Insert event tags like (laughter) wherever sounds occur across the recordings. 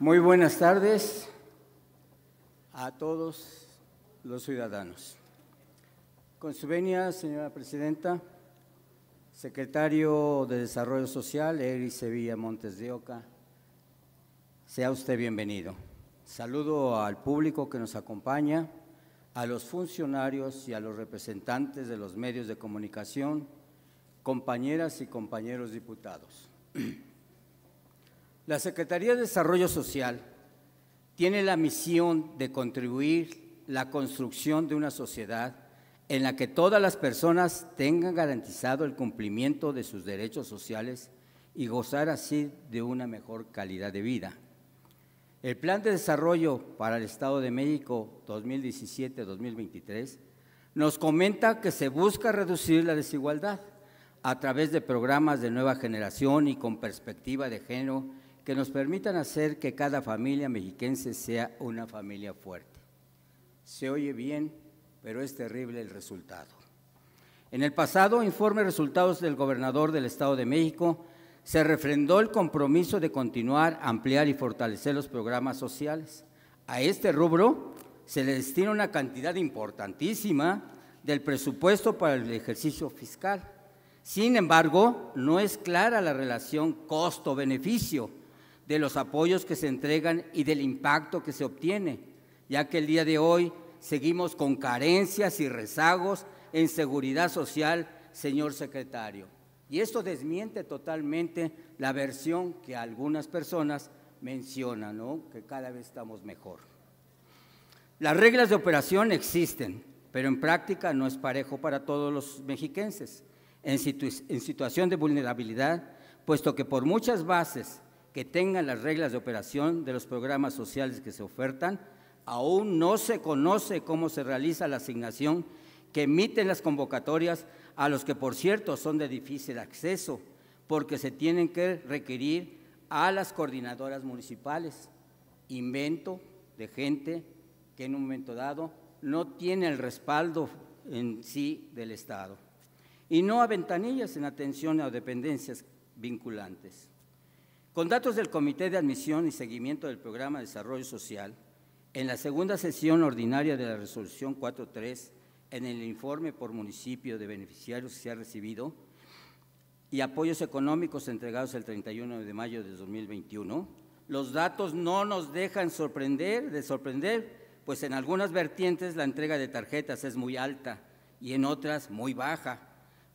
Muy buenas tardes a todos los ciudadanos. Con su venia, señora presidenta, secretario de Desarrollo Social, Eri Sevilla Montes de Oca, sea usted bienvenido. Saludo al público que nos acompaña, a los funcionarios y a los representantes de los medios de comunicación, compañeras y compañeros diputados. (clears throat) La Secretaría de Desarrollo Social tiene la misión de contribuir la construcción de una sociedad en la que todas las personas tengan garantizado el cumplimiento de sus derechos sociales y gozar así de una mejor calidad de vida. El Plan de Desarrollo para el Estado de México 2017-2023 nos comenta que se busca reducir la desigualdad a través de programas de nueva generación y con perspectiva de género que nos permitan hacer que cada familia mexiquense sea una familia fuerte. Se oye bien, pero es terrible el resultado. En el pasado informe resultados del gobernador del Estado de México, se refrendó el compromiso de continuar, ampliar y fortalecer los programas sociales. A este rubro se le destina una cantidad importantísima del presupuesto para el ejercicio fiscal. Sin embargo, no es clara la relación costo-beneficio de los apoyos que se entregan y del impacto que se obtiene, ya que el día de hoy seguimos con carencias y rezagos en seguridad social, señor secretario. Y esto desmiente totalmente la versión que algunas personas mencionan, ¿no? que cada vez estamos mejor. Las reglas de operación existen, pero en práctica no es parejo para todos los mexiquenses en, en situación de vulnerabilidad, puesto que por muchas bases que tengan las reglas de operación de los programas sociales que se ofertan, aún no se conoce cómo se realiza la asignación que emiten las convocatorias, a los que por cierto son de difícil acceso, porque se tienen que requerir a las coordinadoras municipales. Invento de gente que en un momento dado no tiene el respaldo en sí del Estado. Y no a ventanillas en atención a dependencias vinculantes. Con datos del Comité de Admisión y Seguimiento del Programa de Desarrollo Social, en la segunda sesión ordinaria de la Resolución 4.3, en el informe por municipio de beneficiarios que se ha recibido y apoyos económicos entregados el 31 de mayo de 2021, los datos no nos dejan sorprender, de sorprender, pues en algunas vertientes la entrega de tarjetas es muy alta y en otras muy baja,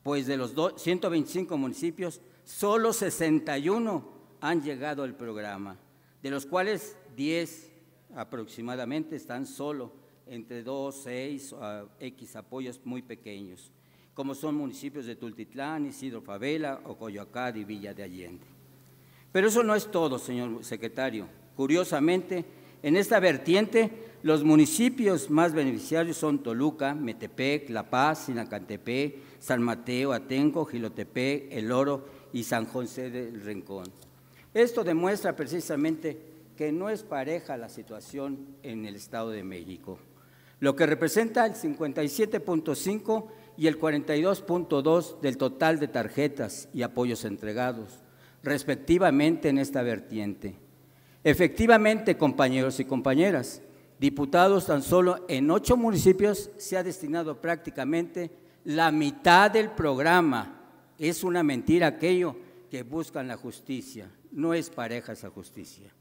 pues de los 125 municipios, solo 61 han llegado al programa, de los cuales 10 aproximadamente están solo entre 2, 6, o X apoyos muy pequeños, como son municipios de Tultitlán, Isidro Favela, Ocoyoacán y Villa de Allende. Pero eso no es todo, señor secretario. Curiosamente, en esta vertiente, los municipios más beneficiarios son Toluca, Metepec, La Paz, Sinacantepec, San Mateo, Atenco, Gilotepec, El Oro y San José del Rincón. Esto demuestra precisamente que no es pareja la situación en el Estado de México, lo que representa el 57.5 y el 42.2 del total de tarjetas y apoyos entregados, respectivamente en esta vertiente. Efectivamente, compañeros y compañeras, diputados, tan solo en ocho municipios se ha destinado prácticamente la mitad del programa. Es una mentira aquello que buscan la justicia. No es pareja esa justicia.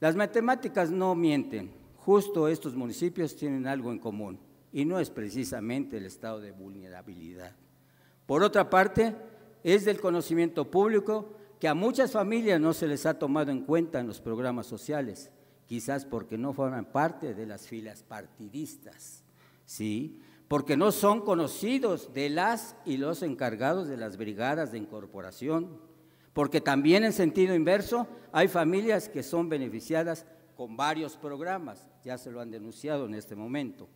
Las matemáticas no mienten. Justo estos municipios tienen algo en común y no es precisamente el estado de vulnerabilidad. Por otra parte, es del conocimiento público que a muchas familias no se les ha tomado en cuenta en los programas sociales, quizás porque no forman parte de las filas partidistas. ¿sí? porque no son conocidos de las y los encargados de las brigadas de incorporación, porque también en sentido inverso hay familias que son beneficiadas con varios programas, ya se lo han denunciado en este momento.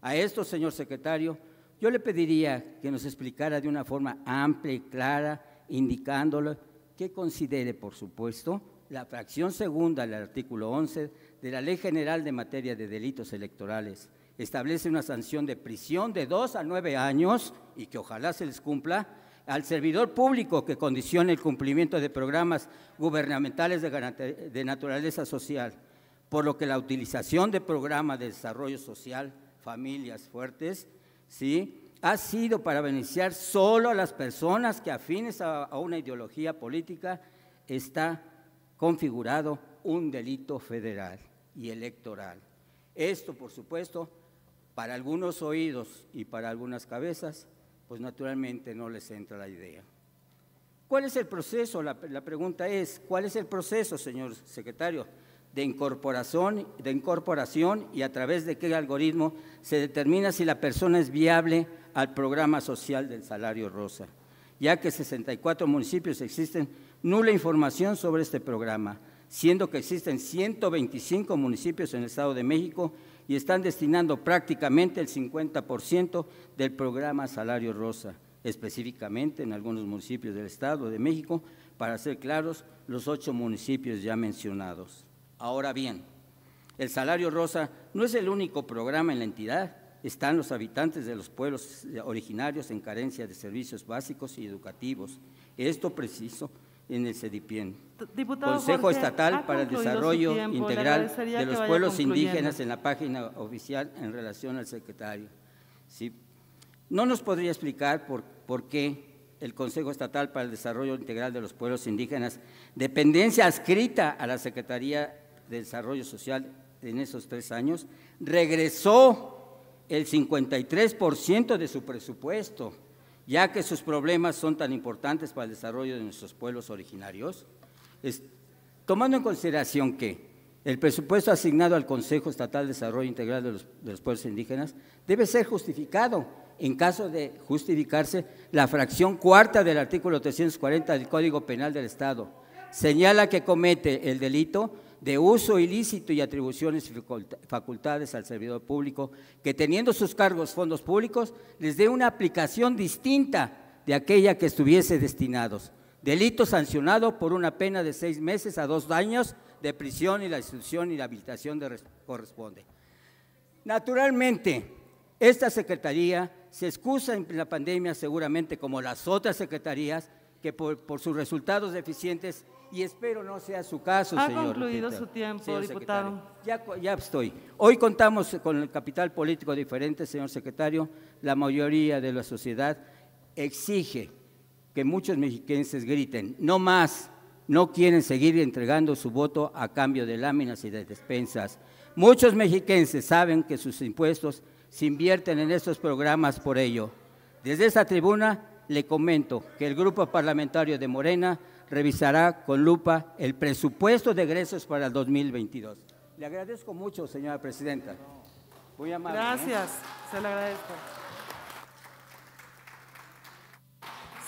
A esto, señor secretario, yo le pediría que nos explicara de una forma amplia y clara, indicándole que considere, por supuesto, la fracción segunda del artículo 11 de la Ley General de Materia de Delitos Electorales, establece una sanción de prisión de dos a nueve años y que ojalá se les cumpla al servidor público que condicione el cumplimiento de programas gubernamentales de, naturaleza social, por lo que la utilización de programas de desarrollo social, familias fuertes, ¿sí? ha sido para beneficiar solo a las personas que afines a una ideología política está configurado un delito federal y electoral. Esto, por supuesto, para algunos oídos y para algunas cabezas, pues naturalmente no les entra la idea. ¿Cuál es el proceso? La, pregunta es, ¿cuál es el proceso, señor secretario, de incorporación, de incorporación y a través de qué algoritmo se determina si la persona es viable al programa social del salario rosa? ya que 64 municipios existen nula información sobre este programa, siendo que existen 125 municipios en el Estado de México y están destinando prácticamente el 50% del programa Salario Rosa, específicamente en algunos municipios del Estado de México, para ser claros, los ocho municipios ya mencionados. Ahora bien, el Salario Rosa no es el único programa en la entidad, están los habitantes de los pueblos eh, originarios en carencia de servicios básicos y educativos. Esto preciso en el CEDIPIEN, Consejo Estatal para el Desarrollo Integral de los Pueblos Indígenas en la página oficial en relación al secretario. ¿Sí? No nos podría explicar por, por qué el Consejo Estatal para el Desarrollo Integral de los Pueblos Indígenas, dependencia adscrita a la Secretaría de Desarrollo Social en esos tres años, regresó el 53% de su presupuesto ya que sus problemas son tan importantes para el desarrollo de nuestros pueblos originarios, tomando en consideración que el presupuesto asignado al Consejo Estatal de Desarrollo Integral de los, de los Pueblos Indígenas debe ser justificado en caso de justificarse la fracción cuarta del artículo 340 del Código Penal del Estado. Señala que comete el delito de uso ilícito y atribuciones y facultades al servidor público que teniendo sus cargos fondos públicos les dé una aplicación distinta de aquella que estuviese destinados. Delito sancionado por una pena de seis meses a dos años de prisión y la institución y la habilitación de corresponde. Naturalmente, esta Secretaría se excusa en la pandemia seguramente como las otras secretarías que por, sus resultados deficientes, y espero no sea su caso, señor. Ha concluido su tiempo, diputado. Ya, ya estoy. Hoy contamos con el capital político diferente, señor secretario. La mayoría de la sociedad exige que muchos mexiquenses griten, no más, no quieren seguir entregando su voto a cambio de láminas y de despensas. Muchos mexiquenses saben que sus impuestos se invierten en estos programas por ello. Desde esta tribuna le comento que el Grupo Parlamentario de Morena revisará con lupa el presupuesto de egresos para el 2022. Le agradezco mucho, señora presidenta. Muy amable. ¿eh? Gracias, se le agradezco.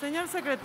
Señor secretario.